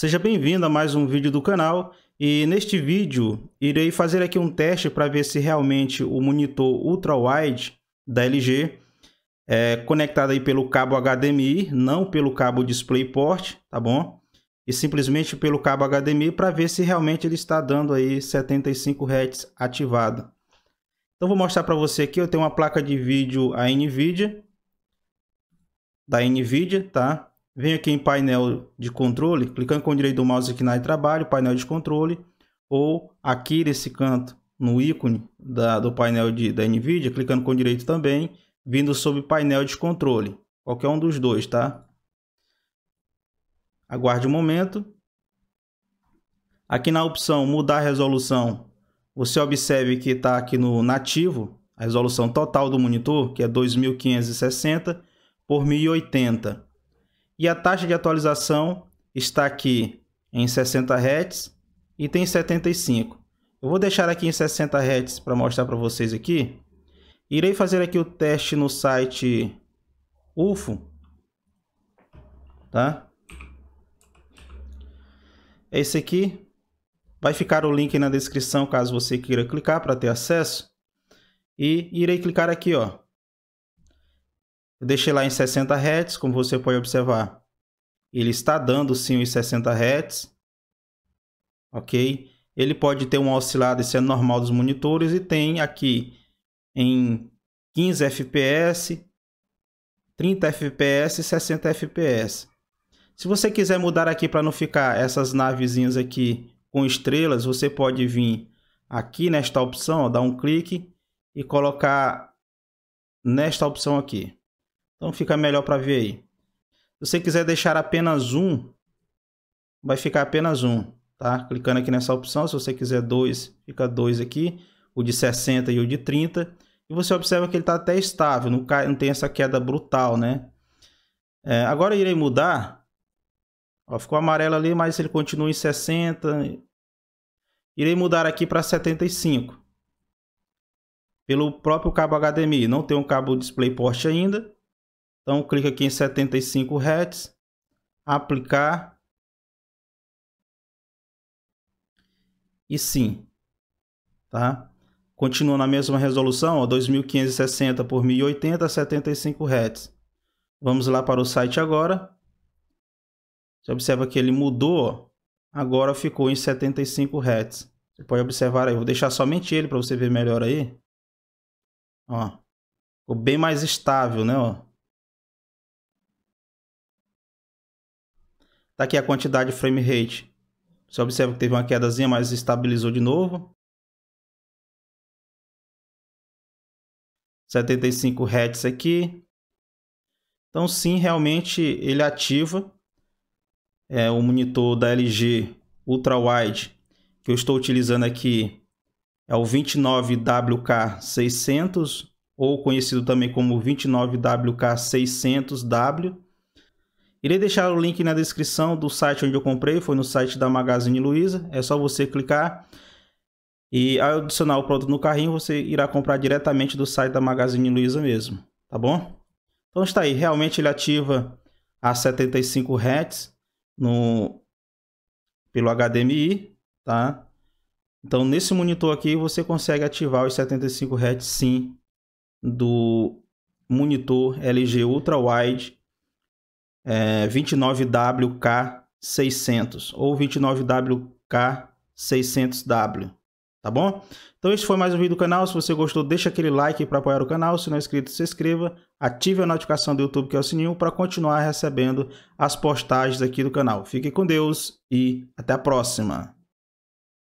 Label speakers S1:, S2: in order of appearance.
S1: Seja bem-vindo a mais um vídeo do canal e neste vídeo irei fazer aqui um teste para ver se realmente o monitor ultra-wide da LG é conectado aí pelo cabo HDMI, não pelo cabo DisplayPort, tá bom? E simplesmente pelo cabo HDMI para ver se realmente ele está dando aí 75 Hz ativado. Então vou mostrar para você aqui, eu tenho uma placa de vídeo a NVIDIA, da NVIDIA, tá? Vem aqui em painel de controle, clicando com o direito do mouse aqui na área de trabalho, painel de controle, ou aqui nesse canto, no ícone da, do painel de, da NVIDIA, clicando com o direito também, vindo sobre painel de controle. Qualquer um dos dois, tá? Aguarde um momento. Aqui na opção mudar a resolução, você observe que está aqui no nativo, a resolução total do monitor, que é 2560 por 1080. E a taxa de atualização está aqui em 60 Hz e tem 75. Eu vou deixar aqui em 60 Hz para mostrar para vocês aqui. Irei fazer aqui o teste no site UFO, tá? Esse aqui vai ficar o link na descrição caso você queira clicar para ter acesso. E irei clicar aqui, ó, eu deixei lá em 60 Hz, como você pode observar. Ele está dando sim os 60 Hz. Ok? Ele pode ter um oscilado, isso é normal dos monitores. E tem aqui em 15 FPS, 30 FPS, 60 FPS. Se você quiser mudar aqui para não ficar essas navezinhas aqui com estrelas, você pode vir aqui nesta opção, ó, dar um clique e colocar nesta opção aqui. Então fica melhor para ver aí. Se você quiser deixar apenas um, vai ficar apenas um, tá? Clicando aqui nessa opção, se você quiser dois, fica dois aqui, o de 60 e o de 30. E você observa que ele está até estável, não, cai, não tem essa queda brutal, né? É, agora irei mudar. Ó, ficou amarelo ali, mas ele continua em 60. Irei mudar aqui para 75. Pelo próprio cabo HDMI. Não tem um cabo DisplayPort ainda. Então clica aqui em 75 Hz, aplicar. E sim, tá? Continua na mesma resolução, ó, 2560 por 1080, 75 Hz. Vamos lá para o site agora. Você observa que ele mudou, ó. agora ficou em 75 Hz. Você pode observar aí, vou deixar somente ele para você ver melhor aí. Ó, ficou bem mais estável, né? Ó.
S2: Tá aqui a quantidade de frame rate. Você observa que teve uma quedazinha, mas estabilizou de novo. 75 Hz aqui.
S1: Então sim, realmente ele ativa é, o monitor da LG Ultra Wide que eu estou utilizando aqui é o 29WK600 ou conhecido também como 29WK600W. Irei deixar o link na descrição do site onde eu comprei, foi no site da Magazine Luiza. É só você clicar e ao adicionar o produto no carrinho, você irá comprar diretamente do site da Magazine Luiza mesmo, tá bom? Então está aí, realmente ele ativa a 75 Hz no pelo HDMI, tá? Então nesse monitor aqui você consegue ativar os 75 Hz sim do monitor LG Ultra Wide é, 29WK600 ou 29WK600W. Tá bom? Então esse foi mais um vídeo do canal. Se você gostou, deixa aquele like para apoiar o canal. Se não é inscrito, se inscreva. Ative a notificação do YouTube, que é o sininho, para continuar recebendo as postagens aqui do canal. Fique com Deus e até a próxima.